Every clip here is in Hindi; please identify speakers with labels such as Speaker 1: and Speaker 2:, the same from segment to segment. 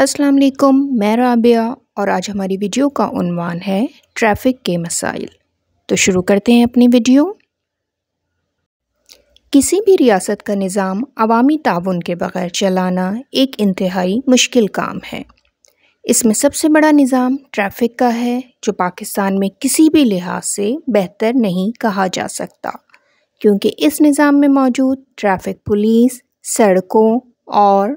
Speaker 1: अस्सलाम वालेकुम मैं राबिया और आज हमारी वीडियो का उनवान है ट्रैफिक के मसाइल तो शुरू करते हैं अपनी वीडियो किसी भी रियासत का निज़ाम अवामी ताउन के बग़ैर चलाना एक इंतहाई मुश्किल काम है इसमें सबसे बड़ा निज़ाम ट्रैफिक का है जो पाकिस्तान में किसी भी लिहाज से बेहतर नहीं कहा जा सकता क्योंकि इस निज़ाम में मौजूद ट्रैफिक पुलिस सड़कों और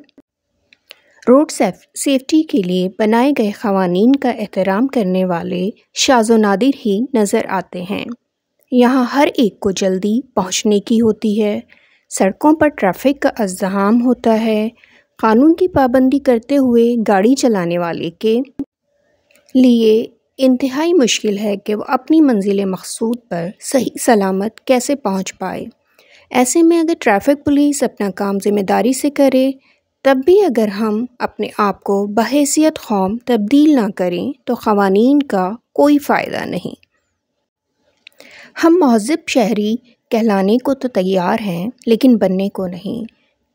Speaker 1: रोड सेफ्टी के लिए बनाए गए कवानीन का एहतराम करने वाले शाजो नादिर ही नज़र आते हैं यहाँ हर एक को जल्दी पहुँचने की होती है सड़कों पर ट्रैफिक का अजहाम होता है कानून की पाबंदी करते हुए गाड़ी चलाने वाले के लिए इंतहाई मुश्किल है कि वह अपनी मंजिल मकसूद पर सही सलामत कैसे पहुंच पाए ऐसे में अगर ट्रैफिक पुलिस अपना काम ज़िम्मेदारी से करे तब भी अगर हम अपने आप को बहसीत कौम तब्दील ना करें तो ख़वानीन का कोई फ़ायदा नहीं हम महजब शहरी कहलाने को तो तैयार हैं लेकिन बनने को नहीं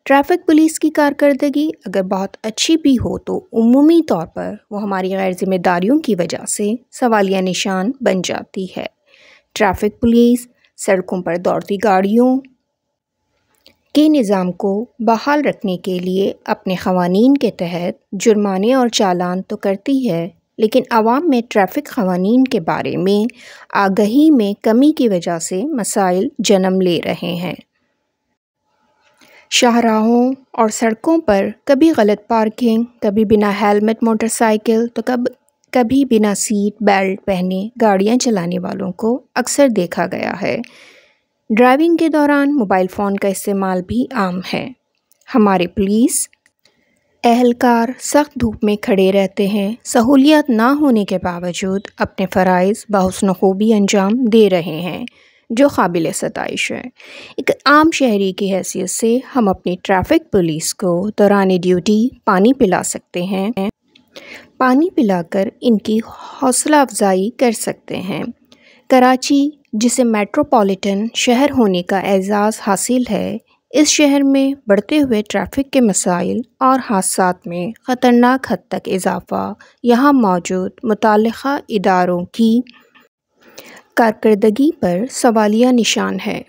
Speaker 1: ट्रैफिक पुलिस की कारकर्दगी अगर बहुत अच्छी भी हो तो उमूमी तौर पर वो हमारी गैर जिम्मेदारियों की वजह से सवालिया निशान बन जाती है ट्रैफिक पुलिस सड़कों पर दौड़ती गाड़ियों के निज़ाम को बहाल रखने के लिए अपने खवानी के तहत जुर्माने और चालान तो करती है लेकिन आवाम में ट्रैफिक कवानीन के बारे में आगही में कमी की वजह से मसाइल जन्म ले रहे हैं शाहराहों और सड़कों पर कभी गलत पार्किंग कभी बिना हेलमेट मोटरसाइकिल तो कब कभी बिना सीट बेल्ट पहने गाड़ियां चलाने वालों को अक्सर देखा गया है ड्राइविंग के दौरान मोबाइल फ़ोन का इस्तेमाल भी आम है हमारे पुलिस अहलकार सख्त धूप में खड़े रहते हैं सहूलियत ना होने के बावजूद अपने फ़रज़ बहसन खूबी अंजाम दे रहे हैं जो काबिल सतश है एक आम शहरी की हैसियत से हम अपनी ट्रैफिक पुलिस को दौरान ड्यूटी पानी पिला सकते हैं पानी पिलाकर इनकी हौसला अफजाई कर सकते हैं कराची जिसे मेट्रोपॉलिटन शहर होने का एज़ाज़ हासिल है इस शहर में बढ़ते हुए ट्रैफिक के मसाइल और हादसा में ख़तरनाक हद तक इजाफ़ा यहाँ मौजूद मुतल इदारों की कारकर्दगी पर सवालिया निशान है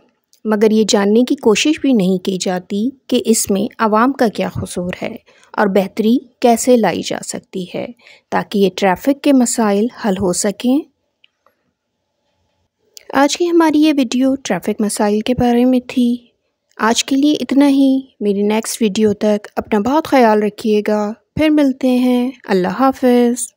Speaker 1: मगर ये जानने की कोशिश भी नहीं की जाती कि इसमें आवाम का क्या कसूर है और बेहतरी कैसे लाई जा सकती है ताकि ये ट्रैफिक के मसाइल हल हो सकें आज की हमारी ये वीडियो ट्रैफिक मसाइल के बारे में थी आज के लिए इतना ही मेरी नेक्स्ट वीडियो तक अपना बहुत ख्याल रखिएगा फिर मिलते हैं अल्लाह हाफिज़